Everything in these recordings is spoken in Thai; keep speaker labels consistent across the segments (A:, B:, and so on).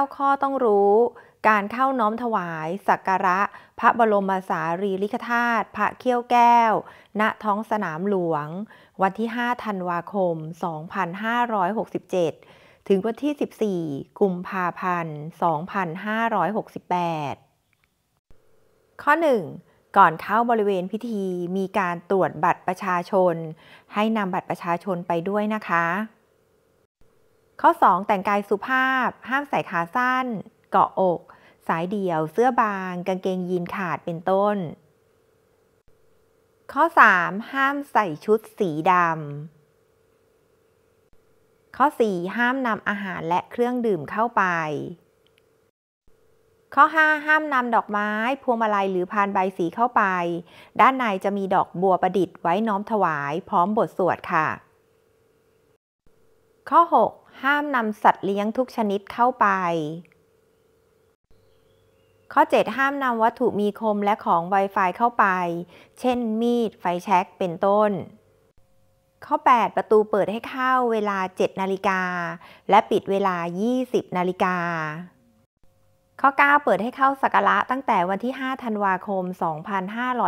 A: 9 ข้อต้องรู้ การเข้าน้อมถวาย สักการะ พระบรมสารีริกธาตุพระเขี้ยวแก้ว ณท้องสนามหลวง วันที่ 5 ธันวาคม 2567 ถึงวันที่ 14กุมภาพันธ์2568 ข้อ 1 ก่อนเข้าบริเวณพิธีมีการตรวจบัตรประชาชน ให้นำบัตรประชาชนไปด้วยนะคะข้อ 2 แต่งกายสุภาพ ห้ามใส่ขาสั้น เกาะอก สายเดี่ยว เสื้อบาง กางเกงยีนขาดเป็นต้น ข้อ 3 ห้ามใส่ชุดสีดำข้อ 4 ห้ามนำอาหารและเครื่องดื่มเข้าไป ข้อ 5 ห้ามนำดอกไม้ พวงมาลัยหรือพานใบสีเข้าไป ด้านในจะมีดอกบัวประดิษฐ์ไว้น้อมถวายพร้อมบทสวดค่ะ ข้อ 6ห้ามนำสัตว์เลี้ยงทุกชนิดเข้าไป ข้อ 7 ห้ามนำวัตถุมีคมและของไวไฟเข้าไป เช่น มีดไฟแช็กเป็นต้น ข้อ 8 ประตูเปิดให้เข้าเวลา 7นาฬิกาและปิดเวลา 20นาฬิกาข้อ 9 เปิดให้เข้าสักการะตั้งแต่วันที่5ธันวาคม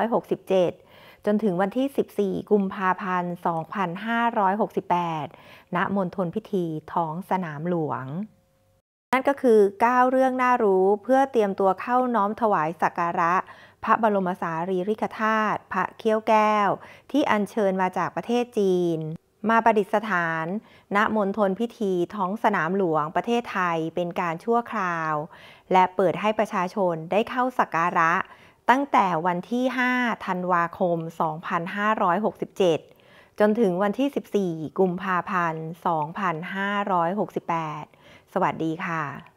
A: 2567จนถึงวันที่ 14 กุมภาพันธ์ 2568 ณมณฑลพิธีท้องสนามหลวง นั่นก็คือ 9 เรื่องน่ารู้เพื่อเตรียมตัวเข้าน้อมถวายสักการะ พระบรมสารีริกธาตุพระเคี้ยวแก้ว ที่อัญเชิญมาจากประเทศจีน มาประดิษฐาน ณมณฑลพิธีท้องสนามหลวงประเทศไทยเป็นการชั่วคราว และเปิดให้ประชาชนได้เข้าสักการะตั้งแต่วันที่ 5 ธันวาคม 2567 จนถึงวันที่ 14 กุมภาพันธ์ 2568 สวัสดีค่ะ